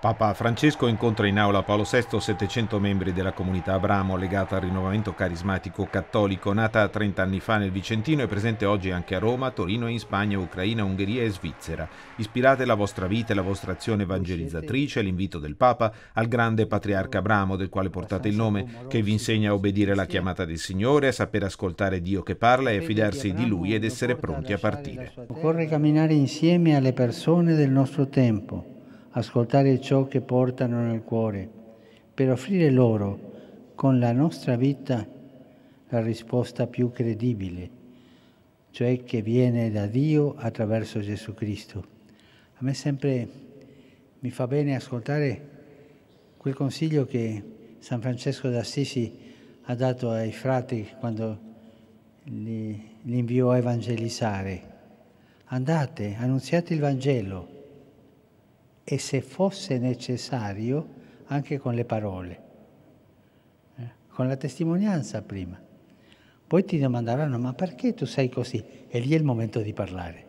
Papa Francesco incontra in aula Paolo VI 700 membri della comunità Abramo legata al rinnovamento carismatico cattolico nata 30 anni fa nel Vicentino e presente oggi anche a Roma, Torino e in Spagna, Ucraina, Ungheria e Svizzera. Ispirate la vostra vita e la vostra azione evangelizzatrice all'invito del Papa al grande patriarca Abramo del quale portate il nome, che vi insegna a obbedire alla chiamata del Signore, a sapere ascoltare Dio che parla e a fidarsi di Lui ed essere pronti a partire. Occorre camminare insieme alle persone del nostro tempo ascoltare ciò che portano nel cuore, per offrire loro, con la nostra vita, la risposta più credibile, cioè che viene da Dio attraverso Gesù Cristo. A me sempre mi fa bene ascoltare quel consiglio che San Francesco d'Assisi ha dato ai frati quando li, li inviò a evangelizzare. Andate, annunziate il Vangelo e se fosse necessario anche con le parole, eh? con la testimonianza prima. Poi ti domanderanno ma perché tu sei così? E lì è il momento di parlare.